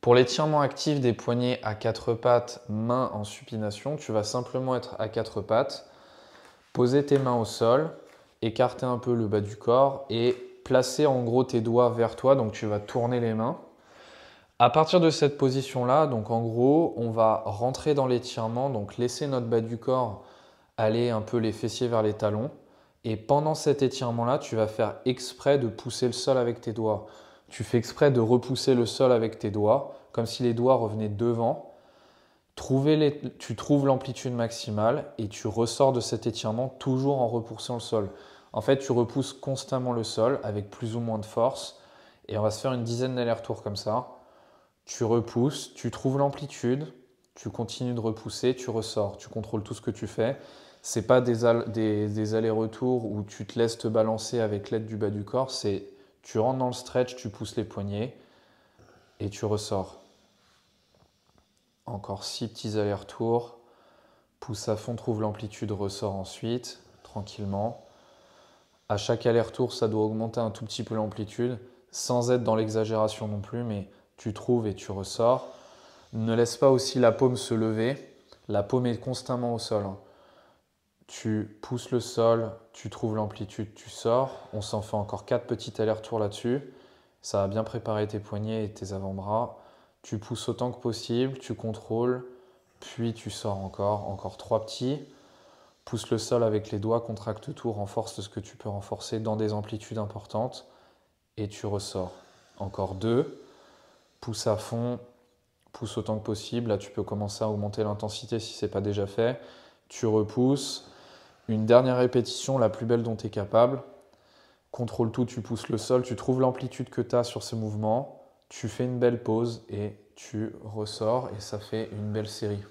Pour l'étirement actif des poignets à quatre pattes, mains en supination, tu vas simplement être à quatre pattes, poser tes mains au sol, écarter un peu le bas du corps et placer en gros tes doigts vers toi, donc tu vas tourner les mains. À partir de cette position-là, donc en gros, on va rentrer dans l'étirement, donc laisser notre bas du corps aller un peu les fessiers vers les talons. Et pendant cet étirement-là, tu vas faire exprès de pousser le sol avec tes doigts. Tu fais exprès de repousser le sol avec tes doigts, comme si les doigts revenaient devant. les... tu trouves l'amplitude maximale et tu ressors de cet étirement toujours en repoussant le sol. En fait, tu repousses constamment le sol avec plus ou moins de force. Et on va se faire une dizaine d'allers-retours comme ça. Tu repousses, tu trouves l'amplitude, tu continues de repousser, tu ressors, tu contrôles tout ce que tu fais. C'est pas des, des, des allers-retours où tu te laisses te balancer avec l'aide du bas du corps, c'est tu rentres dans le stretch, tu pousses les poignets et tu ressors. Encore six petits allers-retours. Pousse à fond, trouve l'amplitude, ressort ensuite, tranquillement. À chaque aller-retour, ça doit augmenter un tout petit peu l'amplitude, sans être dans l'exagération non plus, mais tu trouves et tu ressors. Ne laisse pas aussi la paume se lever. La paume est constamment au sol. Hein tu pousses le sol, tu trouves l'amplitude, tu sors. On s'en fait encore quatre petits allers-retours là-dessus. Ça a bien préparé tes poignets et tes avant-bras. Tu pousses autant que possible, tu contrôles, puis tu sors encore, encore trois petits. Pousse le sol avec les doigts, contracte tout, renforce ce que tu peux renforcer dans des amplitudes importantes et tu ressors. Encore deux. Pousse à fond, pousse autant que possible. Là, tu peux commencer à augmenter l'intensité si ce n'est pas déjà fait. Tu repousses, une dernière répétition, la plus belle dont tu es capable. Contrôle tout, tu pousses le sol, tu trouves l'amplitude que tu as sur ce mouvement, tu fais une belle pause et tu ressors et ça fait une belle série.